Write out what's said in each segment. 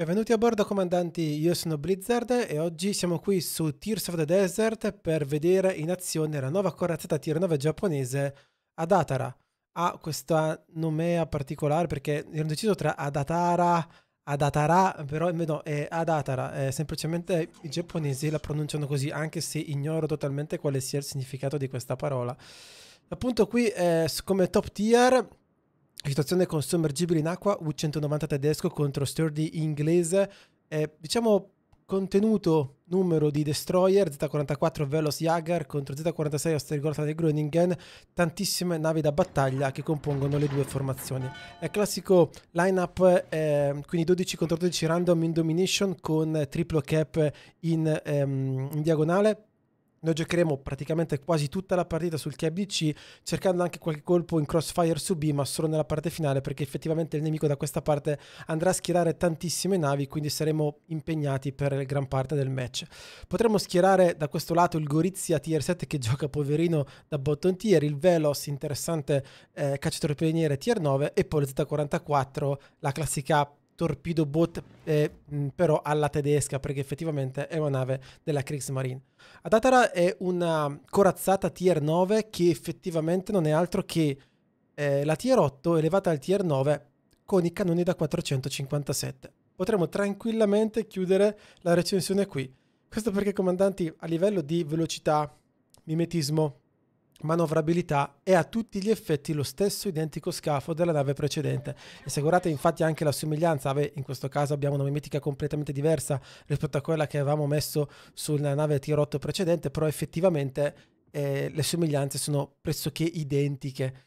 Benvenuti a bordo comandanti, io sono Blizzard e oggi siamo qui su Tears of the Desert per vedere in azione la nuova corazzata Tier 9 giapponese Adatara. Ha questa nomea particolare perché ero deciso tra Adatara, Adatara, però no, è Adatara, è semplicemente i giapponesi la pronunciano così anche se ignoro totalmente quale sia il significato di questa parola. Appunto qui è come top tier situazione con sommergibile in acqua U190 tedesco contro Sturdy inglese. Eh, diciamo contenuto numero di destroyer Z44 Velos Jager contro Z46 Ostergolta del Groningen, tantissime navi da battaglia che compongono le due formazioni. È classico lineup, eh, quindi 12 contro 12 random in domination con triplo cap in, ehm, in diagonale, noi giocheremo praticamente quasi tutta la partita sul KBC, cercando anche qualche colpo in crossfire su B, ma solo nella parte finale, perché effettivamente il nemico da questa parte andrà a schierare tantissime navi, quindi saremo impegnati per gran parte del match. Potremmo schierare da questo lato il Gorizia Tier 7 che gioca poverino da Bottom tier, il Velos, interessante eh, cacciatore pioniere Tier 9, e poi il Z44, la classica torpedo boat eh, mm, però alla tedesca perché effettivamente è una nave della Kriegsmarine. Adatara è una corazzata tier 9 che effettivamente non è altro che eh, la tier 8 elevata al tier 9 con i cannoni da 457. Potremmo tranquillamente chiudere la recensione qui. Questo perché comandanti a livello di velocità, mimetismo, manovrabilità è a tutti gli effetti lo stesso identico scafo della nave precedente e se guardate infatti anche la somiglianza in questo caso abbiamo una mimetica completamente diversa rispetto a quella che avevamo messo sulla nave tirotto precedente però effettivamente eh, le somiglianze sono pressoché identiche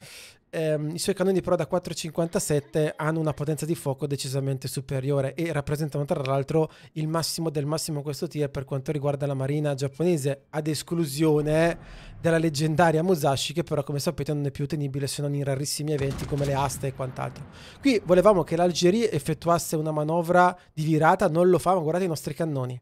ehm, i suoi cannoni però da 4,57 hanno una potenza di fuoco decisamente superiore e rappresentano tra l'altro il massimo del massimo questo tier per quanto riguarda la marina giapponese, ad esclusione della leggendaria Musashi che però come sapete non è più tenibile se non in rarissimi eventi come le aste e quant'altro. Qui volevamo che l'Algeria effettuasse una manovra di virata, non lo fa, ma guardate i nostri cannoni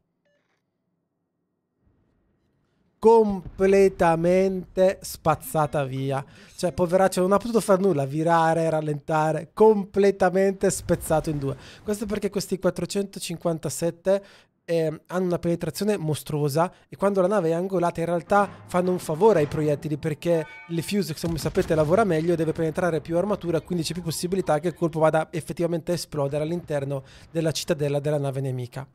completamente spazzata via. Cioè, poveraccio, non ha potuto fare nulla, virare, rallentare, completamente spezzato in due. Questo perché questi 457 eh, hanno una penetrazione mostruosa e quando la nave è angolata in realtà fanno un favore ai proiettili perché le fuse, come sapete, lavora meglio, deve penetrare più armatura, quindi c'è più possibilità che il colpo vada effettivamente a esplodere all'interno della cittadella della nave nemica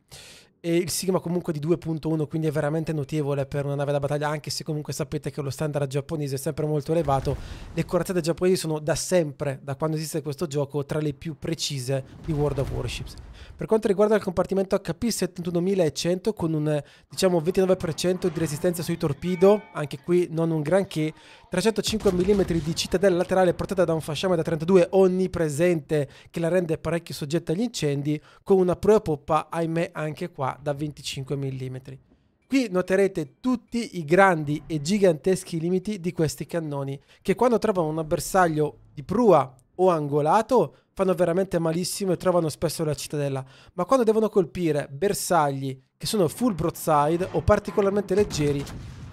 e il sigma comunque di 2.1 quindi è veramente notevole per una nave da battaglia anche se comunque sapete che lo standard giapponese è sempre molto elevato le corazzate giapponesi sono da sempre da quando esiste questo gioco tra le più precise di World of Warships per quanto riguarda il compartimento HP 71100 con un diciamo 29% di resistenza sui torpedo anche qui non un granché 305 mm di cittadella laterale portata da un fasciame da 32 onnipresente che la rende parecchio soggetta agli incendi, con una prua poppa, ahimè, anche qua da 25 mm. Qui noterete tutti i grandi e giganteschi limiti di questi cannoni, che quando trovano un bersaglio di prua o angolato fanno veramente malissimo e trovano spesso la cittadella, ma quando devono colpire bersagli che sono full broadside o particolarmente leggeri,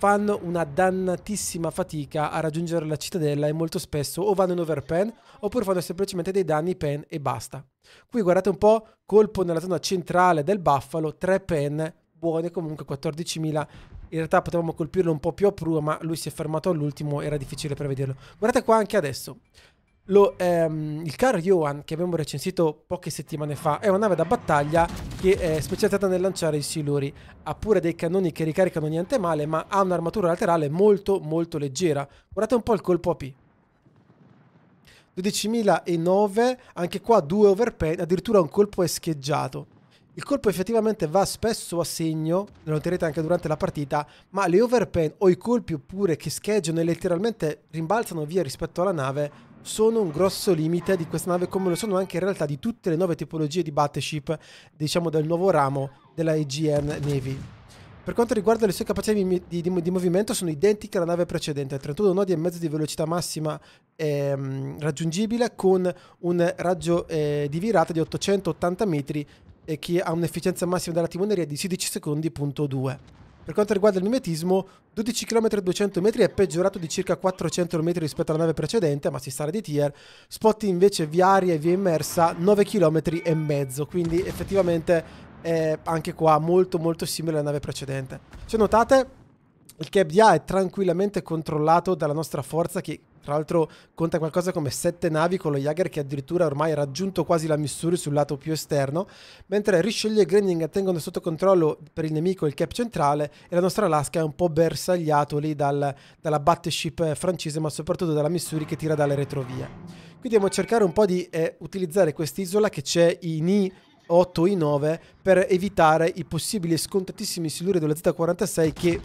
fanno una dannatissima fatica a raggiungere la cittadella e molto spesso o vanno in overpen oppure fanno semplicemente dei danni pen e basta. Qui guardate un po', colpo nella zona centrale del Buffalo, 3 pen, buone comunque 14.000. In realtà potevamo colpirlo un po' più a prua, ma lui si è fermato all'ultimo, era difficile prevederlo. Guardate qua anche adesso. Lo, ehm, il Car Johan che abbiamo recensito poche settimane fa è una nave da battaglia che è specializzata nel lanciare i siluri. Ha pure dei cannoni che ricaricano niente male, ma ha un'armatura laterale molto molto leggera. Guardate un po' il colpo AP. 12.009, anche qua due overpay, addirittura un colpo è scheggiato. Il colpo effettivamente va spesso a segno, lo noterete anche durante la partita, ma le overpen o i colpi oppure che scheggiano e letteralmente rimbalzano via rispetto alla nave sono un grosso limite di questa nave come lo sono anche in realtà di tutte le nuove tipologie di battleship, diciamo del nuovo ramo della EGM Navy. Per quanto riguarda le sue capacità di, di, di movimento sono identiche alla nave precedente, 31 nodi e mezzo di velocità massima ehm, raggiungibile con un raggio eh, di virata di 880 metri e eh, che ha un'efficienza massima della timoneria di 16 secondi, punto 2. Per quanto riguarda il mimetismo, 12 km e 200 metri è peggiorato di circa 400 metri rispetto alla nave precedente, ma si sarà di tier. Spot invece via aria e via immersa 9 km e mezzo, quindi effettivamente è anche qua molto molto simile alla nave precedente. Se notate, il cap di A è tranquillamente controllato dalla nostra forza che tra l'altro conta qualcosa come 7 navi con lo Jager che addirittura ormai ha raggiunto quasi la Missouri sul lato più esterno, mentre Richelieu e Grinding tengono sotto controllo per il nemico il cap centrale e la nostra Alaska è un po' bersagliato lì dal, dalla battleship francese ma soprattutto dalla Missouri che tira dalle retrovie. Quindi dobbiamo cercare un po' di eh, utilizzare quest'isola che c'è in I 8 i 9 per evitare i possibili scontatissimi siluri della Z46 che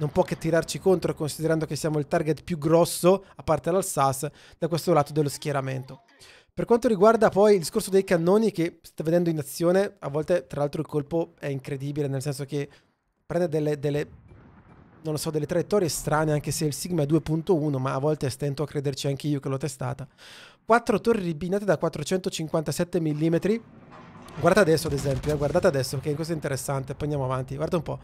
non può che tirarci contro considerando che siamo il target più grosso, a parte l'Alsace, da questo lato dello schieramento. Per quanto riguarda poi il discorso dei cannoni che sta vedendo in azione, a volte tra l'altro il colpo è incredibile, nel senso che prende delle, delle non lo so, delle traiettorie strane, anche se il Sigma è 2.1, ma a volte stento a crederci anche io che l'ho testata. Quattro torri ribinate da 457 mm. Guardate adesso, ad esempio, eh, guardate adesso, che questo è interessante, poi andiamo avanti. Guarda un po'.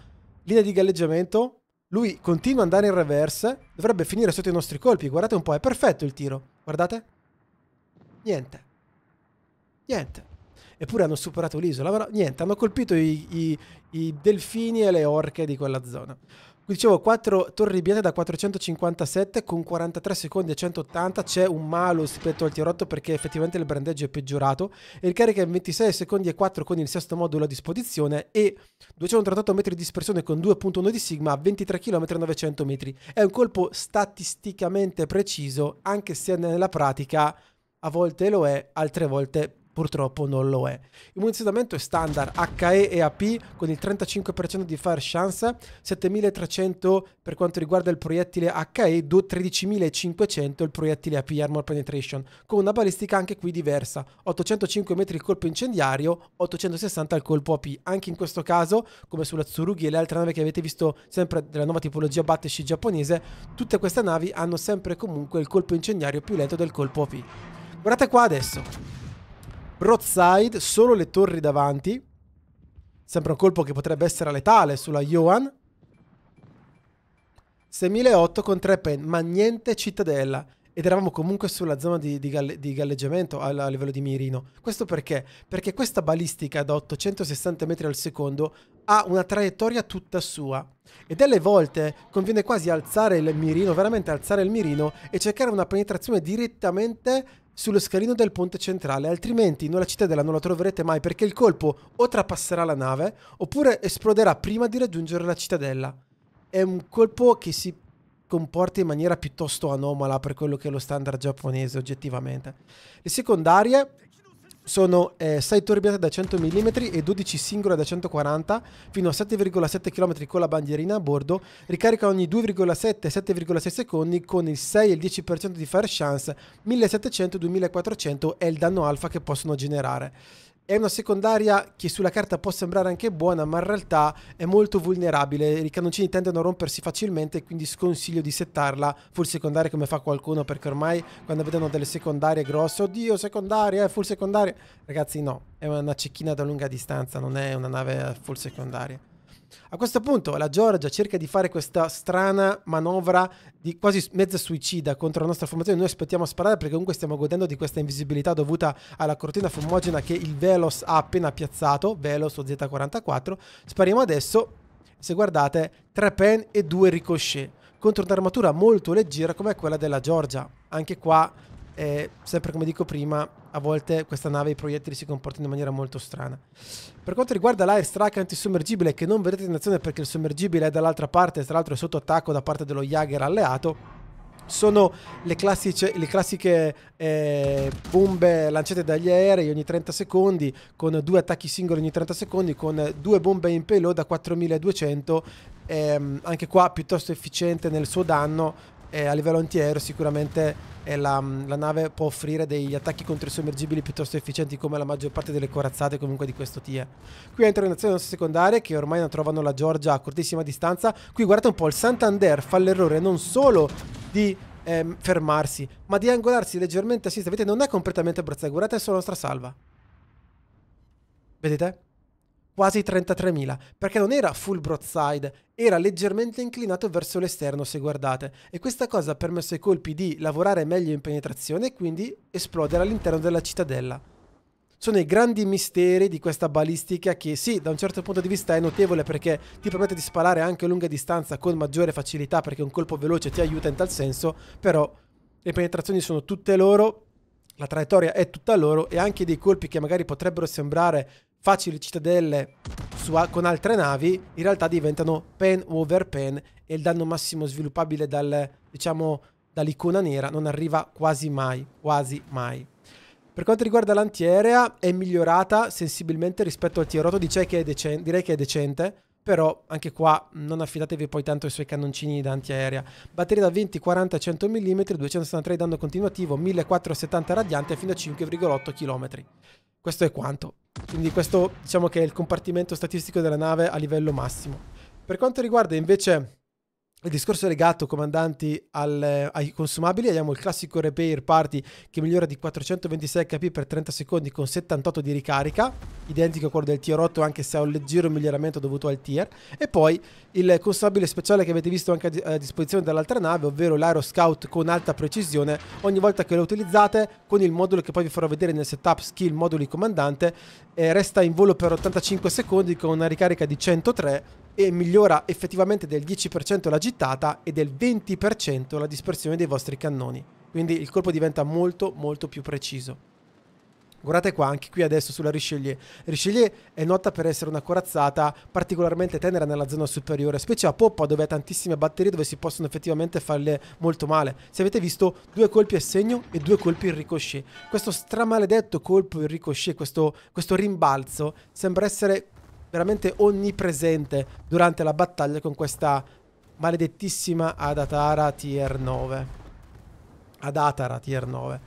Linea di galleggiamento, lui continua ad andare in reverse, dovrebbe finire sotto i nostri colpi. Guardate un po', è perfetto il tiro. Guardate. Niente. Niente. Eppure hanno superato l'isola, ma niente, hanno colpito i, i, i delfini e le orche di quella zona. Dicevo, 4 torri biete da 457 con 43 secondi a 180 c'è un malo rispetto al tirotto perché effettivamente il brandeggio è peggiorato e il carica 26 secondi e 4 con il sesto modulo a disposizione e 238 metri di dispersione con 2.1 di sigma a 23 km 900 metri. È un colpo statisticamente preciso anche se nella pratica a volte lo è, altre volte purtroppo non lo è. Il munizionamento è standard HE e AP con il 35% di fire chance, 7300 per quanto riguarda il proiettile HE, 13500 il proiettile AP armor penetration, con una balistica anche qui diversa, 805 metri il colpo incendiario, 860 il colpo AP. Anche in questo caso, come sulla Tsurugi e le altre navi che avete visto sempre della nuova tipologia battleship giapponese, tutte queste navi hanno sempre comunque il colpo incendiario più lento del colpo AP. Guardate qua adesso! Broadside, solo le torri davanti. Sempre un colpo che potrebbe essere letale sulla Johan. 6.008 con 3 pen, ma niente cittadella. Ed eravamo comunque sulla zona di, di, galle, di galleggiamento a, a, livello di mirino. Questo perché? Perché questa balistica da 860 metri al secondo ha una traiettoria tutta sua. E delle volte conviene quasi alzare il mirino, veramente alzare il mirino e cercare una penetrazione direttamente sullo scalino del ponte centrale, altrimenti nella cittadella non la troverete mai perché il colpo o trapasserà la nave oppure esploderà prima di raggiungere la cittadella. È un colpo che si comporta in maniera piuttosto anomala per quello che è lo standard giapponese oggettivamente. Le secondarie sono eh, 6 torbiate da 100 mm e 12 singole da 140 fino a 7,7 km con la bandierina a bordo, ricarica ogni 2,7 7,6 secondi con il 6 e il 10% di fire chance, 1700, 2400 è il danno alfa che possono generare è una secondaria che sulla carta può sembrare anche buona, ma in realtà è molto vulnerabile. I cannoncini tendono a rompersi facilmente, quindi sconsiglio di settarla full secondaria come fa qualcuno, perché ormai quando vedono delle secondarie grosse, oddio, secondaria, eh, full secondaria. Ragazzi, no, è una cecchina da lunga distanza, non è una nave eh, full secondaria. A questo punto la Georgia cerca di fare questa strana manovra di quasi mezza suicida contro la nostra formazione. Noi aspettiamo a sparare perché comunque stiamo godendo di questa invisibilità dovuta alla cortina fumogena che il Velos ha appena piazzato, Velos o Z44. Spariamo adesso, se guardate, tre pen e due ricochet contro un'armatura molto leggera come quella della Georgia. Anche qua eh, sempre come dico prima, a volte questa nave e i proiettili si comportano in maniera molto strana. Per quanto riguarda l'airstrike antisommergibile, che non vedete in azione perché il sommergibile è dall'altra parte, tra l'altro è sotto attacco da parte dello Jager alleato, sono le, classice, le classiche eh, bombe lanciate dagli aerei ogni 30 secondi, con due attacchi singoli ogni 30 secondi, con due bombe in payload a 4200. Ehm, anche qua piuttosto efficiente nel suo danno, eh, a livello antiaereo sicuramente eh, la, la, nave può offrire degli attacchi contro i sommergibili piuttosto efficienti come la maggior parte delle corazzate comunque di questo TIE. Qui entra in azione le nostre secondarie che ormai non trovano la Georgia a cortissima distanza. Qui guardate un po', il Santander fa l'errore non solo di ehm, fermarsi, ma di angolarsi leggermente a sinistra. Vedete, non è completamente abbracciata, guardate solo la nostra salva. Vedete? quasi 33.000, perché non era full broadside, era leggermente inclinato verso l'esterno se guardate, e questa cosa ha permesso ai colpi di lavorare meglio in penetrazione e quindi esplodere all'interno della cittadella. Sono i grandi misteri di questa balistica che sì, da un certo punto di vista è notevole perché ti permette di sparare anche a lunga distanza con maggiore facilità perché un colpo veloce ti aiuta in tal senso, però le penetrazioni sono tutte loro, la traiettoria è tutta loro e anche dei colpi che magari potrebbero sembrare facili cittadelle con altre navi in realtà diventano pen over pen e il danno massimo sviluppabile dal, diciamo, dall'icona nera non arriva quasi mai, quasi mai. Per quanto riguarda l'antiaerea è migliorata sensibilmente rispetto al dice che è tierotto, direi che è decente, però anche qua non affidatevi poi tanto ai suoi cannoncini da antiaerea. Batteria da 20, 40, 100 mm, 263 danno continuativo, 1470 radiante fino a 5,8 km. Questo è quanto. Quindi questo diciamo che è il compartimento statistico della nave a livello massimo. Per quanto riguarda invece il discorso legato, comandanti, al, ai consumabili, abbiamo il classico repair party che migliora di 426 HP per 30 secondi con 78 di ricarica, identico a quello del tier 8 anche se ha un leggero miglioramento dovuto al tier, e poi il consumabile speciale che avete visto anche a disposizione dall'altra nave, ovvero l'aero scout con alta precisione, ogni volta che lo utilizzate con il modulo che poi vi farò vedere nel setup skill moduli comandante, eh, resta in volo per 85 secondi con una ricarica di 103 e migliora effettivamente del 10% la gittata e del 20% la dispersione dei vostri cannoni. Quindi il colpo diventa molto molto più preciso. Guardate qua, anche qui adesso sulla Richelieu. Richelieu è nota per essere una corazzata particolarmente tenera nella zona superiore, specie a poppa dove ha tantissime batterie dove si possono effettivamente farle molto male. Se avete visto due colpi a segno e due colpi in ricochet. Questo stramaledetto colpo in ricochet, questo, questo rimbalzo, sembra essere veramente onnipresente durante la battaglia con questa maledettissima Adatara tier 9. Adatara tier 9.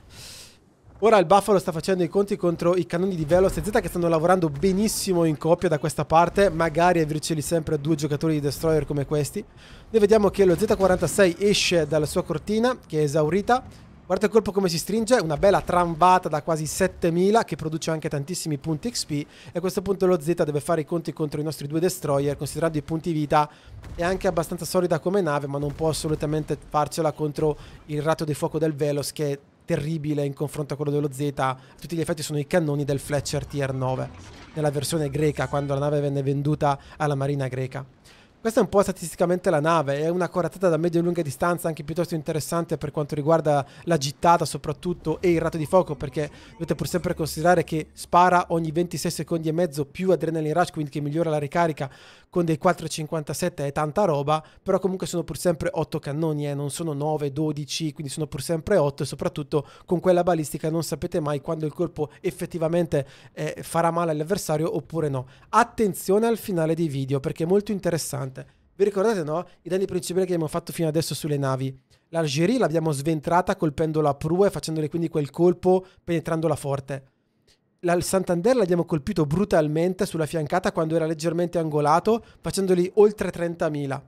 Ora il Buffalo sta facendo i conti contro i cannoni di Veloz e Z che stanno lavorando benissimo in coppia da questa parte, magari averceli sempre a due giocatori di Destroyer come questi. Noi vediamo che lo Z46 esce dalla sua cortina, che è esaurita, Guarda il colpo come si stringe, una bella tramvata da quasi 7000 che produce anche tantissimi punti XP e a questo punto lo Z deve fare i conti contro i nostri due destroyer, considerando i punti vita è anche abbastanza solida come nave ma non può assolutamente farcela contro il ratto di fuoco del Velos che è terribile in confronto a quello dello Z, a tutti gli effetti sono i cannoni del Fletcher TR9 nella versione greca quando la nave venne venduta alla marina greca. Questa è un po' statisticamente la nave, è una corazzata da medio e lunga distanza anche piuttosto interessante per quanto riguarda la gittata soprattutto e il rato di fuoco perché dovete pur sempre considerare che spara ogni 26 secondi e mezzo più adrenaline rush quindi che migliora la ricarica con dei 4,57 è tanta roba però comunque sono pur sempre 8 cannoni eh, non sono 9, 12 quindi sono pur sempre 8 e soprattutto con quella balistica non sapete mai quando il colpo effettivamente eh, farà male all'avversario oppure no. Attenzione al finale dei video perché è molto interessante vi ricordate, no? I danni principali che abbiamo fatto fino adesso sulle navi. L'Algeria l'abbiamo sventrata colpendo la prua e facendole quindi quel colpo penetrandola forte. La, il Santander l'abbiamo colpito brutalmente sulla fiancata quando era leggermente angolato, facendoli oltre 30.000.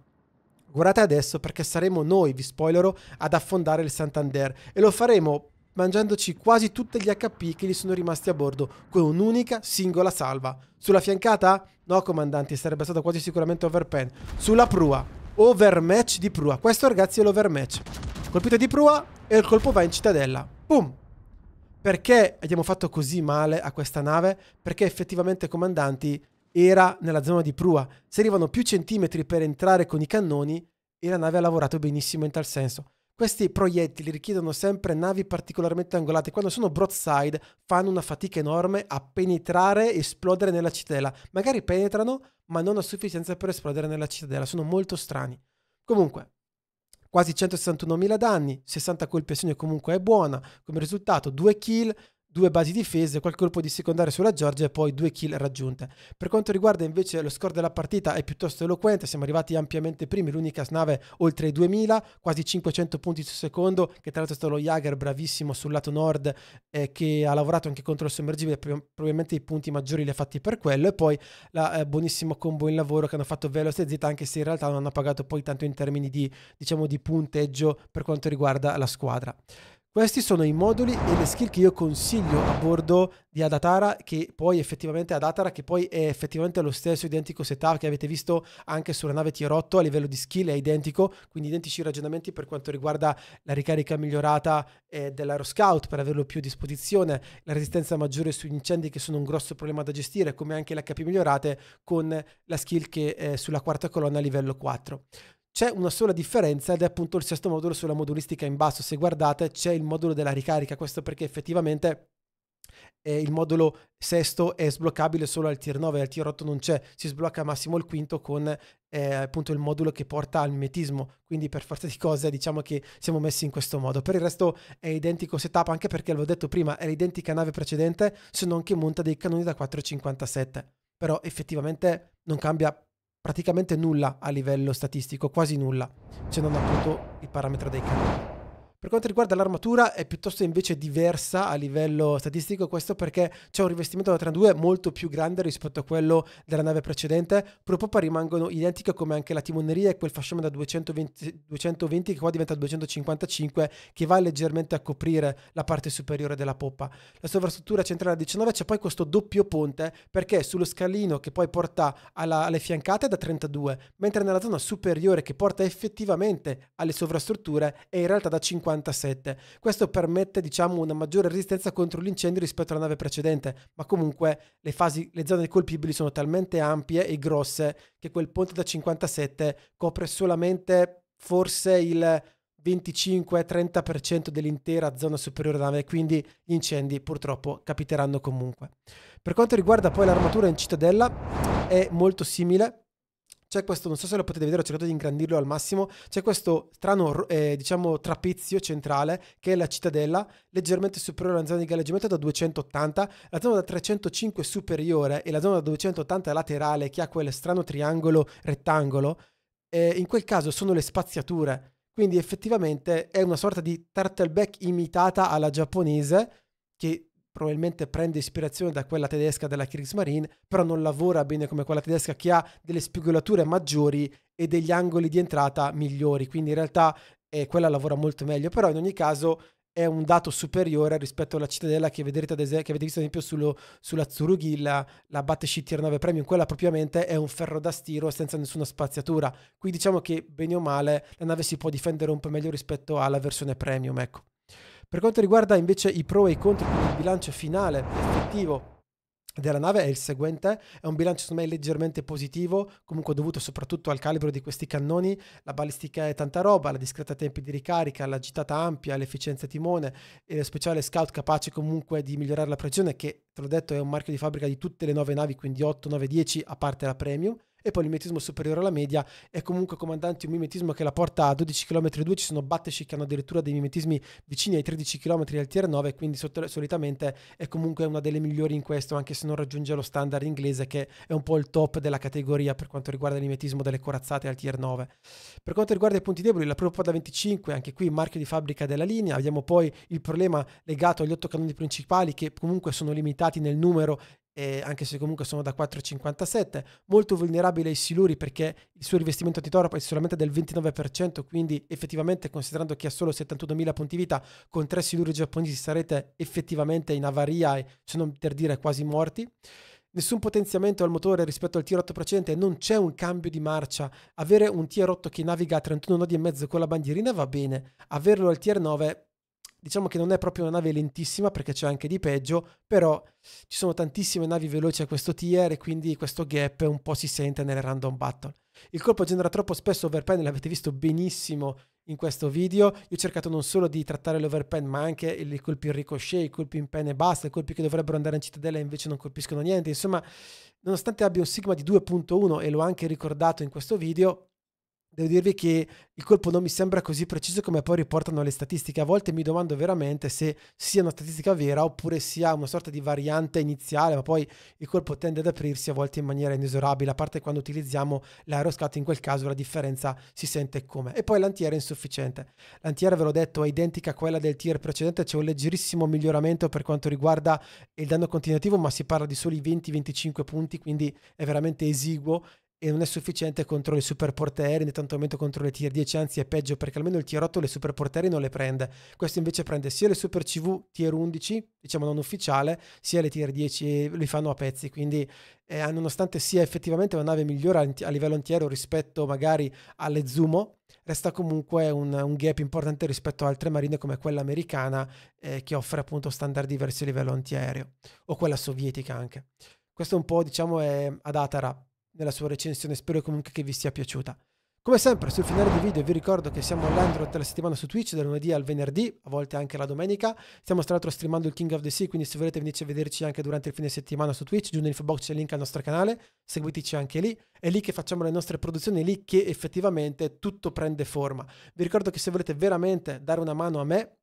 Guardate adesso perché saremo noi, vi spoilero, ad affondare il Santander e lo faremo mangiandoci quasi tutti gli HP che gli sono rimasti a bordo, con un'unica singola salva. Sulla fiancata? No, comandanti, sarebbe stato quasi sicuramente overpen. Sulla prua, overmatch di prua. Questo, ragazzi, è l'overmatch. Colpito di prua e il colpo va in cittadella. Boom! Perché abbiamo fatto così male a questa nave? Perché effettivamente, comandanti, era nella zona di prua. Servivano più centimetri per entrare con i cannoni e la nave ha lavorato benissimo in tal senso. Questi proiettili richiedono sempre navi particolarmente angolate, quando sono broadside fanno una fatica enorme a penetrare e esplodere nella cittadella. Magari penetrano, ma non a sufficienza per esplodere nella cittadella, sono molto strani. Comunque, quasi 161.000 danni, 60 colpi a segno comunque è buona, come risultato 2 kill, due basi difese, qualche colpo di secondaria sulla Georgia e poi due kill raggiunte. Per quanto riguarda invece lo score della partita è piuttosto eloquente, siamo arrivati ampiamente primi, l'unica nave oltre i 2000, quasi 500 punti su secondo, che tra l'altro è stato lo Jager bravissimo sul lato nord eh, che ha lavorato anche contro il sommergibile, probabilmente i punti maggiori li ha fatti per quello e poi la eh, buonissimo combo in lavoro che hanno fatto Veloz e Zeta anche se in realtà non hanno pagato poi tanto in termini di, diciamo, di punteggio per quanto riguarda la squadra. Questi sono i moduli e le skill che io consiglio a bordo di Adatara, che poi effettivamente Adatara, che poi è effettivamente lo stesso identico setup che avete visto anche sulla nave Tierotto a livello di skill è identico, quindi identici ragionamenti per quanto riguarda la ricarica migliorata eh, dell'aeroscout per averlo più a disposizione, la resistenza maggiore sugli incendi che sono un grosso problema da gestire, come anche le HP migliorate con la skill che è eh, sulla quarta colonna a livello 4. C'è una sola differenza ed è appunto il sesto modulo sulla modulistica in basso. Se guardate c'è il modulo della ricarica, questo perché effettivamente eh, il modulo sesto è sbloccabile solo al tier 9, al tier 8 non c'è, si sblocca massimo il quinto con eh, appunto il modulo che porta al mimetismo, quindi per forza di cose diciamo che siamo messi in questo modo. Per il resto è identico setup anche perché l'ho detto prima, è l'identica nave precedente se non che monta dei cannoni da 4,57, però effettivamente non cambia praticamente nulla a livello statistico, quasi nulla, se non appunto il parametro dei canali. Per quanto riguarda l'armatura è piuttosto invece diversa a livello statistico, questo perché c'è un rivestimento da 32 molto più grande rispetto a quello della nave precedente, Propopa rimangono identiche come anche la timoneria e quel fasciame da 220, 220 che qua diventa 255 che va leggermente a coprire la parte superiore della poppa. La sovrastruttura centrale a 19 c'è poi questo doppio ponte perché sullo scalino che poi porta alla, alle fiancate è da 32, mentre nella zona superiore che porta effettivamente alle sovrastrutture è in realtà da 50 57. Questo permette diciamo, una maggiore resistenza contro l'incendio rispetto alla nave precedente, ma comunque le, fasi, le zone colpibili sono talmente ampie e grosse che quel ponte da 57 copre solamente forse il 25-30% dell'intera zona superiore della nave, quindi gli incendi purtroppo capiteranno comunque. Per quanto riguarda poi l'armatura in cittadella, è molto simile, c'è questo, non so se lo potete vedere, ho cercato di ingrandirlo al massimo, c'è questo strano, eh, diciamo, trapezio centrale che è la cittadella, leggermente superiore alla zona di galleggiamento da 280, la zona da 305 superiore e la zona da 280 laterale che ha quel strano triangolo rettangolo, eh, in quel caso sono le spaziature, quindi effettivamente è una sorta di turtleback imitata alla giapponese che probabilmente prende ispirazione da quella tedesca della Kriegsmarine, però non lavora bene come quella tedesca che ha delle spigolature maggiori e degli angoli di entrata migliori, quindi in realtà eh, quella lavora molto meglio, però in ogni caso è un dato superiore rispetto alla cittadella che vedrete ad esempio, che avete visto ad esempio sullo, sulla Tsurughilla, la Battleship Tier 9 Premium, quella propriamente è un ferro da stiro senza nessuna spaziatura, qui diciamo che bene o male la nave si può difendere un po' meglio rispetto alla versione Premium, ecco. Per quanto riguarda invece i pro e i contro, il bilancio finale effettivo della nave è il seguente, è un bilancio secondo me leggermente positivo, comunque dovuto soprattutto al calibro di questi cannoni, la balistica è tanta roba, la discreta tempi di ricarica, la gittata ampia, l'efficienza timone, e lo speciale scout capace comunque di migliorare la pressione che, te l'ho detto, è un marchio di fabbrica di tutte le nuove navi, quindi 8, 9, 10, a parte la premium e poi il mimetismo superiore alla media è comunque comandante un mimetismo che la porta a 12 km 2 ci sono batteci che hanno addirittura dei mimetismi vicini ai 13 km al tier 9 quindi solitamente è comunque una delle migliori in questo anche se non raggiunge lo standard inglese che è un po' il top della categoria per quanto riguarda il mimetismo delle corazzate al tier 9 per quanto riguarda i punti deboli la prova da 25 anche qui marchio di fabbrica della linea abbiamo poi il problema legato agli otto cannoni principali che comunque sono limitati nel numero eh, anche se comunque sono da 4,57, molto vulnerabile ai siluri perché il suo rivestimento antitoropo è solamente del 29%, quindi effettivamente considerando che ha solo 71.000 punti vita, con tre siluri giapponesi sarete effettivamente in avaria e se non per dire quasi morti. Nessun potenziamento al motore rispetto al tier 8% precedente, non c'è un cambio di marcia. Avere un tier 8 che naviga a 31 nodi e mezzo con la bandierina va bene, averlo al tier 9 diciamo che non è proprio una nave lentissima perché c'è anche di peggio, però ci sono tantissime navi veloci a questo tier e quindi questo gap un po' si sente nelle random battle. Il colpo genera troppo spesso overpen, l'avete visto benissimo in questo video. Io ho cercato non solo di trattare l'overpen, ma anche i colpi in ricochet, i colpi in pen e basta, i colpi che dovrebbero andare in cittadella e invece non colpiscono niente. Insomma, nonostante abbia un sigma di 2.1 e l'ho anche ricordato in questo video, devo dirvi che il colpo non mi sembra così preciso come poi riportano le statistiche. A volte mi domando veramente se sia una statistica vera oppure sia una sorta di variante iniziale, ma poi il colpo tende ad aprirsi a volte in maniera inesorabile, a parte quando utilizziamo l'aeroscat, in quel caso la differenza si sente come. E poi l'antiera è insufficiente. L'antiera, ve l'ho detto, è identica a quella del tier precedente, c'è un leggerissimo miglioramento per quanto riguarda il danno continuativo, ma si parla di soli 20-25 punti, quindi è veramente esiguo e non è sufficiente contro i superporteri né tantomeno contro le tier 10, anzi è peggio perché almeno il tier 8 le superporteri non le prende. Questo invece prende sia le super CV tier 11, diciamo non ufficiale, sia le tier 10 li fanno a pezzi, quindi eh, nonostante sia effettivamente una nave migliore a livello antiero rispetto magari alle Zumo, resta comunque un, un, gap importante rispetto a altre marine come quella americana eh, che offre appunto standard diversi a livello antiaereo o quella sovietica anche. Questo un po' diciamo è ad Atara nella sua recensione, spero comunque che vi sia piaciuta. Come sempre, sul finale del video vi ricordo che siamo online durante la settimana su Twitch, dal lunedì al venerdì, a volte anche la domenica. Stiamo tra l'altro streamando il King of the Sea, quindi se volete venirci a vederci anche durante il fine settimana su Twitch, giù nell'info box c'è il link al nostro canale, seguiteci anche lì. È lì che facciamo le nostre produzioni, è lì che effettivamente tutto prende forma. Vi ricordo che se volete veramente dare una mano a me,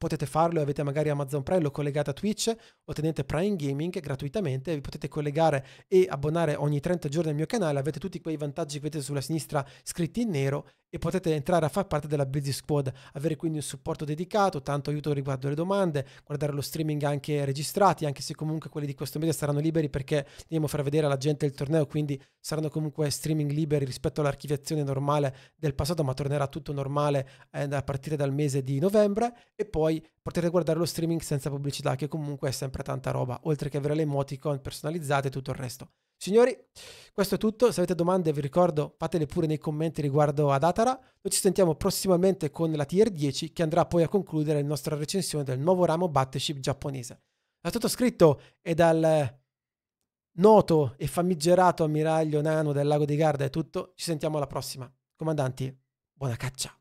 potete farlo e avete magari Amazon Prime, lo collegate a Twitch, ottenete Prime Gaming gratuitamente, vi potete collegare e abbonare ogni 30 giorni al mio canale, avete tutti quei vantaggi che vedete sulla sinistra scritti in nero e potete entrare a far parte della Busy Squad, avere quindi un supporto dedicato, tanto aiuto riguardo le domande, guardare lo streaming anche registrati, anche se comunque quelli di questo mese saranno liberi perché andiamo a far vedere alla gente il torneo, quindi saranno comunque streaming liberi rispetto all'archiviazione normale del passato, ma tornerà tutto normale eh, a partire dal mese di novembre e poi potrete guardare lo streaming senza pubblicità, che comunque è sempre tanta roba, oltre che avere le emoticon personalizzate e tutto il resto. Signori, questo è tutto. Se avete domande, vi ricordo, fatele pure nei commenti riguardo ad Atara. Noi ci sentiamo prossimamente con la tier 10 che andrà poi a concludere la nostra recensione del nuovo ramo battleship giapponese. Da tutto scritto e dal noto e famigerato ammiraglio nano del lago di Garda è tutto. Ci sentiamo alla prossima. Comandanti, buona caccia!